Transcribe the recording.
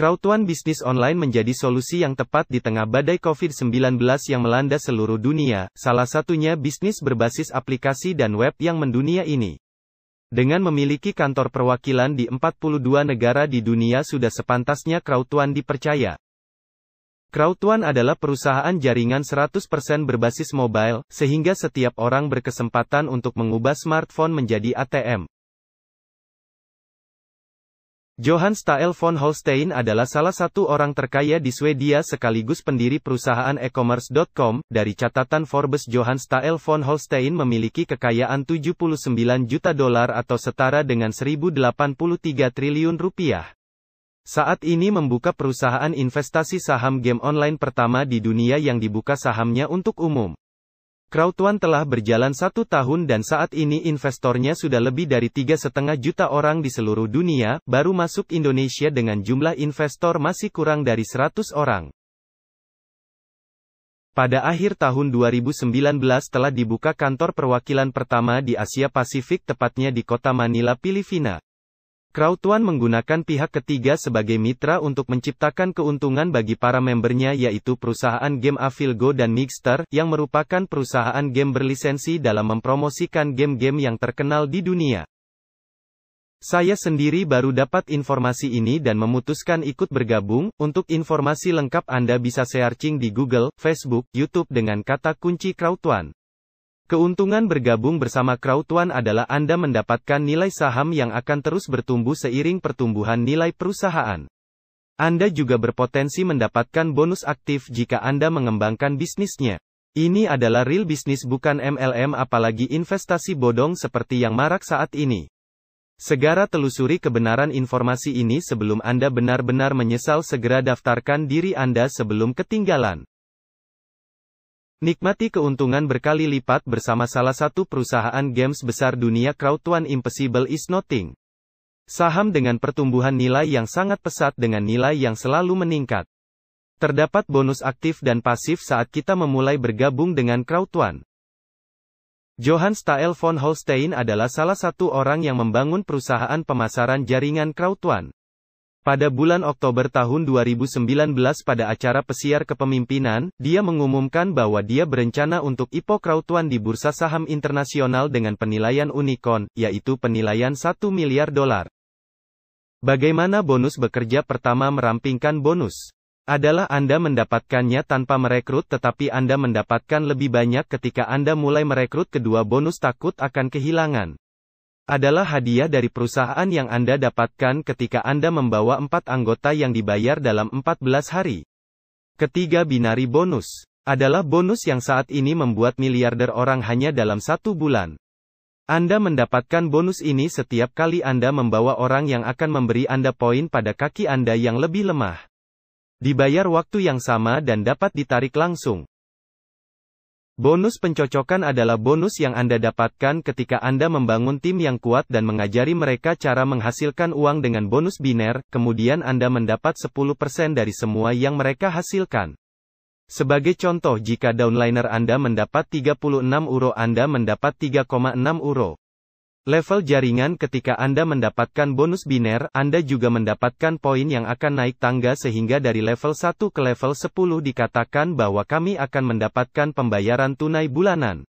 Krautuan bisnis online menjadi solusi yang tepat di tengah badai COVID-19 yang melanda seluruh dunia, salah satunya bisnis berbasis aplikasi dan web yang mendunia ini. Dengan memiliki kantor perwakilan di 42 negara di dunia sudah sepantasnya Krautuan dipercaya. Krautuan adalah perusahaan jaringan 100% berbasis mobile, sehingga setiap orang berkesempatan untuk mengubah smartphone menjadi ATM. Johan Stael von Holstein adalah salah satu orang terkaya di Swedia sekaligus pendiri perusahaan e-commerce.com. Dari catatan Forbes Johan Stael von Holstein memiliki kekayaan 79 juta dolar atau setara dengan 1083 triliun rupiah. Saat ini membuka perusahaan investasi saham game online pertama di dunia yang dibuka sahamnya untuk umum. Krautuan telah berjalan satu tahun dan saat ini investornya sudah lebih dari tiga setengah juta orang di seluruh dunia, baru masuk Indonesia dengan jumlah investor masih kurang dari 100 orang. Pada akhir tahun 2019 telah dibuka kantor perwakilan pertama di Asia Pasifik tepatnya di kota Manila, Filipina. Krautuan menggunakan pihak ketiga sebagai mitra untuk menciptakan keuntungan bagi para membernya yaitu perusahaan game Avilgo dan Mixter, yang merupakan perusahaan game berlisensi dalam mempromosikan game-game yang terkenal di dunia. Saya sendiri baru dapat informasi ini dan memutuskan ikut bergabung. Untuk informasi lengkap Anda bisa searching di Google, Facebook, YouTube dengan kata kunci Krautuan. Keuntungan bergabung bersama Krautuan adalah Anda mendapatkan nilai saham yang akan terus bertumbuh seiring pertumbuhan nilai perusahaan. Anda juga berpotensi mendapatkan bonus aktif jika Anda mengembangkan bisnisnya. Ini adalah real bisnis bukan MLM apalagi investasi bodong seperti yang marak saat ini. Segera telusuri kebenaran informasi ini sebelum Anda benar-benar menyesal segera daftarkan diri Anda sebelum ketinggalan. Nikmati keuntungan berkali lipat bersama salah satu perusahaan games besar dunia crowd Impossible is Nothing. Saham dengan pertumbuhan nilai yang sangat pesat dengan nilai yang selalu meningkat. Terdapat bonus aktif dan pasif saat kita memulai bergabung dengan Crowd1. Johann Stael von Holstein adalah salah satu orang yang membangun perusahaan pemasaran jaringan crowd pada bulan Oktober tahun 2019 pada acara pesiar kepemimpinan, dia mengumumkan bahwa dia berencana untuk IPO Krautuan di Bursa Saham Internasional dengan penilaian unicorn, yaitu penilaian 1 miliar dolar. Bagaimana bonus bekerja pertama merampingkan bonus? Adalah Anda mendapatkannya tanpa merekrut tetapi Anda mendapatkan lebih banyak ketika Anda mulai merekrut kedua bonus takut akan kehilangan adalah hadiah dari perusahaan yang Anda dapatkan ketika Anda membawa empat anggota yang dibayar dalam 14 hari. Ketiga binari bonus adalah bonus yang saat ini membuat miliarder orang hanya dalam satu bulan. Anda mendapatkan bonus ini setiap kali Anda membawa orang yang akan memberi Anda poin pada kaki Anda yang lebih lemah. Dibayar waktu yang sama dan dapat ditarik langsung. Bonus pencocokan adalah bonus yang Anda dapatkan ketika Anda membangun tim yang kuat dan mengajari mereka cara menghasilkan uang dengan bonus biner, kemudian Anda mendapat 10% dari semua yang mereka hasilkan. Sebagai contoh jika downliner Anda mendapat 36 euro Anda mendapat 3,6 euro. Level jaringan ketika Anda mendapatkan bonus biner, Anda juga mendapatkan poin yang akan naik tangga sehingga dari level 1 ke level 10 dikatakan bahwa kami akan mendapatkan pembayaran tunai bulanan.